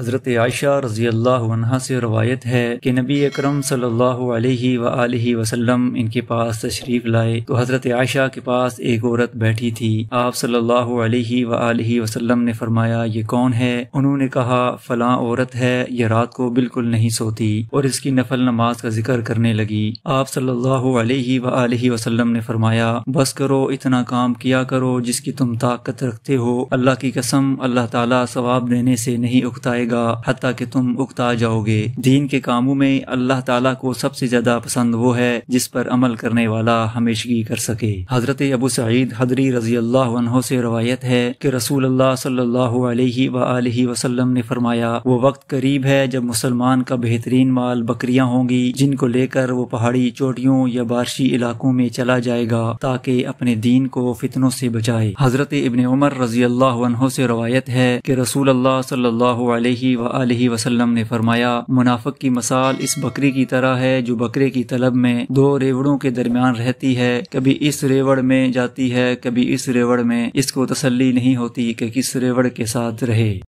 हज़रत आयशा रज़ी अल्लाह से रवायत है कि नबी अकरम सल्लल्लाहु अलैहि वसल्लम वसल्लम इनके पास तशरीफ़ लाए तो हज़रत आयशा के पास एक औरत बैठी थी आप सल्लल्लाहु अलैहि वसल्लम वसल्लम ने फरमाया ये कौन है उन्होंने कहा फ़लाँ औरत है यह रात को बिल्कुल नहीं सोती और इसकी नफल नमाज का जिक्र करने लगी आप सल्लल्लाहु अलैहि वसल्लम वसल्लम ने फरमाया बस करो इतना काम किया करो जिसकी तुम ताकत रखते हो अल्लाह की कसम अल्लाह ताला सवाब देने से नहीं उकताएगा करेगा हती कि तुम उगता जाओगे दीन के कामों में अल्लाह ताला को सबसे ज्यादा पसंद वो है जिस पर अमल करने वाला हमेशगी कर सके हजरत अबू सईद हदरी रजी अल्लाह से रवायत है कि रसूल अल्लाह सल्लल्लाहु अलैहि वसल्लम ने फरमाया वो वक्त करीब है जब मुसलमान का बेहतरीन माल बकरियां होंगी जिनको लेकर वो पहाड़ी चोटियों या बारिशी इलाकों में चला जाएगा ताकि अपने दीन को फितनों से बचाए हजरत इबन उमर रजी अल्लाह से रवायत है कि रसूल अल्लाह अलैहि वसल्लम ने फरमाया मुनाफक की मसाल इस बकरी की तरह है जो बकरे की तलब में दो रेवड़ों के दरमियान रहती है कभी इस रेवड़ में जाती है कभी इस रेवड़ में इसको तसल्ली नहीं होती कि किस रेवड़ के साथ रहे